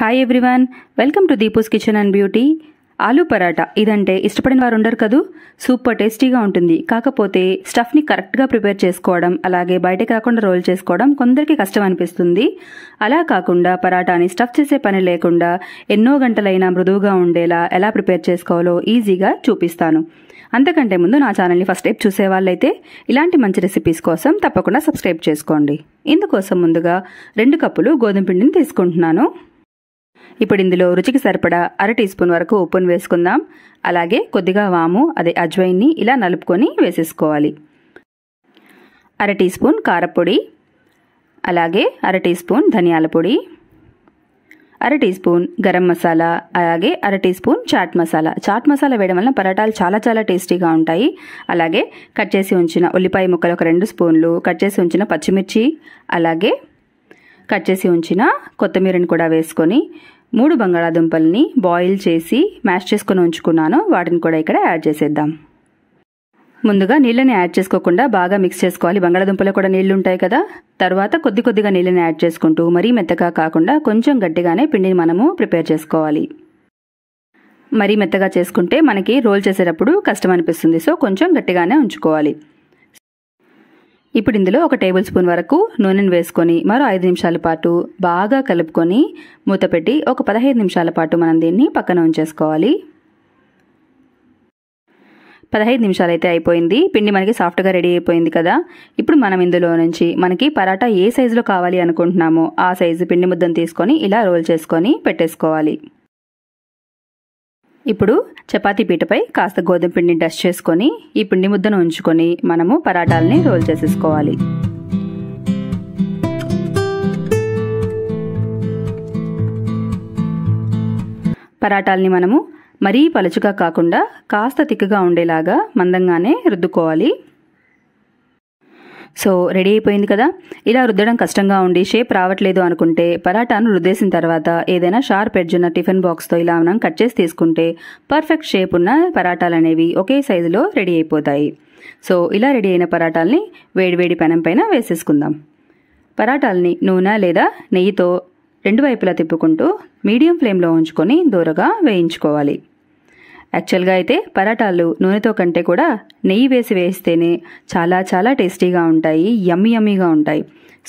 hi everyone welcome to Deepu's kitchen and beauty aloo paratha ఇదంటే ఇష్టపడిన వారు ఉండరు కదూ సూపర్ టేస్టీగా ఉంటుంది కాకపోతే స్టఫ్ని కరెక్ట్గా ప్రిపేర్ చేసుకోవడం అలాగే బయటకు రాకుండా రోల్ చేసుకోవడం కొందరికి కష్టం అనిపిస్తుంది అలా కాకుండా పరాటాని స్టఫ్ చేసే పని లేకుండా ఎన్నో గంటలైనా మృదువుగా ఉండేలా ఎలా ప్రిపేర్ చేసుకోవాలో ఈజీగా చూపిస్తాను అంతకంటే ముందు నా ఛానల్ని ఫస్ట్ టైప్ చూసే వాళ్ళైతే ఇలాంటి మంచి రెసిపీస్ కోసం తప్పకుండా సబ్స్క్రైబ్ చేసుకోండి ఇందుకోసం ముందుగా రెండు కప్పులు గోధుమ పిండిని తీసుకుంటున్నాను ఇప్పుడు ఇందులో రుచికి సరిపడా అర టీ స్పూన్ వరకు ఉప్పును వేసుకుందాం అలాగే కొద్దిగా వాము అదే అజ్వైన్ని ఇలా నలుపుకొని వేసేసుకోవాలి అర టీ స్పూన్ కారపొడి అలాగే అర టీ స్పూన్ ధనియాల పొడి అర టీ స్పూన్ గరం మసాలా అలాగే అర టీ స్పూన్ చాట్ మసాలా చాట్ మసాలా వేయడం వల్ల పరాటాలు చాలా చాలా టేస్టీగా ఉంటాయి అలాగే కట్ చేసి ఉంచిన ఉల్లిపాయ ముక్కలు ఒక రెండు స్పూన్లు కట్ చేసి ఉంచిన పచ్చిమిర్చి అలాగే కట్ చేసి ఉంచిన కొత్తిమీరని కూడా వేసుకొని మూడు బంగాళాదుంపల్ని బాయిల్ చేసి మ్యాష్ చేసుకుని ఉంచుకున్నాను వాటిని కూడా ఇక్కడ యాడ్ చేసేద్దాం ముందుగా నీళ్ళని యాడ్ చేసుకోకుండా బాగా మిక్స్ చేసుకోవాలి బంగాళాదుంపలో కూడా నీళ్లు ఉంటాయి కదా తర్వాత కొద్ది కొద్దిగా నీళ్ళని యాడ్ చేసుకుంటూ మరీ మెత్తగా కాకుండా కొంచెం గట్టిగానే పిండిని మనము ప్రిపేర్ చేసుకోవాలి మరీ మెత్తగా చేసుకుంటే మనకి రోల్ చేసేటప్పుడు కష్టం అనిపిస్తుంది సో కొంచెం గట్టిగానే ఉంచుకోవాలి ఇప్పుడు ఇందులో ఒక టేబుల్ స్పూన్ వరకు నూనెను వేసుకొని మరో ఐదు నిమిషాల పాటు బాగా కలుపుకొని మూత పెట్టి ఒక పదహైదు నిమిషాల పాటు మనం దీన్ని పక్కన ఉంచేసుకోవాలి పదహైదు నిమిషాలు అయితే అయిపోయింది పిండి మనకి సాఫ్ట్గా రెడీ అయిపోయింది కదా ఇప్పుడు మనం ఇందులో నుంచి మనకి పరాటా ఏ సైజులో కావాలి అనుకుంటున్నామో ఆ సైజు పిండి ముద్దను తీసుకొని ఇలా రోల్ చేసుకొని పెట్టేసుకోవాలి ఇప్పుడు చపాతీ పీటపై కాస్త గోధుమ పిండిని డస్ట్ చేసుకొని ఈ పిండి ముద్దను ఉంచుకొని మనము పరాటాలని రోల్ చేసేసుకోవాలి పరాటాలని మనము మరీ పలుచుగా కాకుండా కాస్త తిక్కుగా ఉండేలాగా మందంగానే రుద్దుకోవాలి సో రెడీ అయిపోయింది కదా ఇలా రుద్దడం కష్టంగా ఉండి షేప్ రావట్లేదు అనుకుంటే పరాటాను రుద్దేసిన తర్వాత ఏదైనా షార్ప్ ఎడ్జ్ ఉన్న టిఫిన్ బాక్స్తో ఇలా మనం కట్ చేసి తీసుకుంటే పర్ఫెక్ట్ షేప్ ఉన్న పరాటాలు అనేవి ఒకే సైజులో రెడీ అయిపోతాయి సో ఇలా రెడీ అయిన పరాటాల్ని వేడివేడి పెనం పైన వేసేసుకుందాం పరాటాలని నూనె లేదా నెయ్యితో రెండు వైపులా తిప్పుకుంటూ మీడియం ఫ్లేమ్లో ఉంచుకొని దూరగా వేయించుకోవాలి యాక్చువల్గా అయితే పరాటాలు నూనెతో కంటే కూడా నెయ్యి వేసి వేస్తేనే చాలా చాలా టేస్టీగా ఉంటాయి యమ్మి యమ్మీగా ఉంటాయి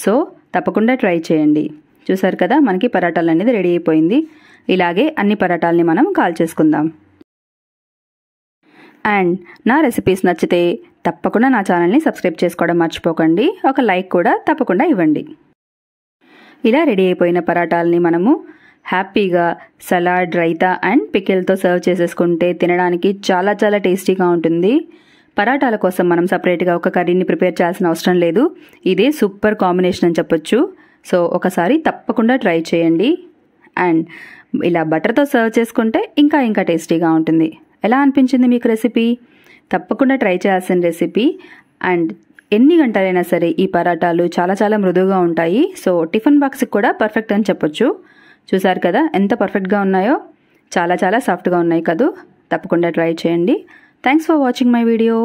సో తప్పకుండా ట్రై చేయండి చూసారు కదా మనకి పరాటాలు అనేది రెడీ అయిపోయింది ఇలాగే అన్ని పరాటాలని మనం కాల్ చేసుకుందాం అండ్ నా రెసిపీస్ నచ్చితే తప్పకుండా నా ఛానల్ని సబ్స్క్రైబ్ చేసుకోవడం మర్చిపోకండి ఒక లైక్ కూడా తప్పకుండా ఇవ్వండి ఇలా రెడీ అయిపోయిన పరాటాలని మనము హ్యాపీగా సలాడ్ రైతా అండ్ పికిల్తో సర్వ్ చేసేసుకుంటే తినడానికి చాలా చాలా టేస్టీగా ఉంటుంది పరాటాల కోసం మనం సపరేట్గా ఒక కర్రీని ప్రిపేర్ చేయాల్సిన అవసరం లేదు ఇదే సూపర్ కాంబినేషన్ అని చెప్పొచ్చు సో ఒకసారి తప్పకుండా ట్రై చేయండి అండ్ ఇలా బటర్తో సర్వ్ చేసుకుంటే ఇంకా ఇంకా టేస్టీగా ఉంటుంది ఎలా అనిపించింది మీకు రెసిపీ తప్పకుండా ట్రై చేయాల్సిన రెసిపీ అండ్ ఎన్ని గంటలైనా సరే ఈ పరాటాలు చాలా చాలా మృదువుగా ఉంటాయి సో టిఫిన్ బాక్స్కి కూడా పర్ఫెక్ట్ అని చెప్పొచ్చు చూసారు కదా ఎంత పర్ఫెక్ట్గా ఉన్నాయో చాలా చాలా సాఫ్ట్గా ఉన్నాయి కదూ తప్పకుండా ట్రై చేయండి thanks for watching my video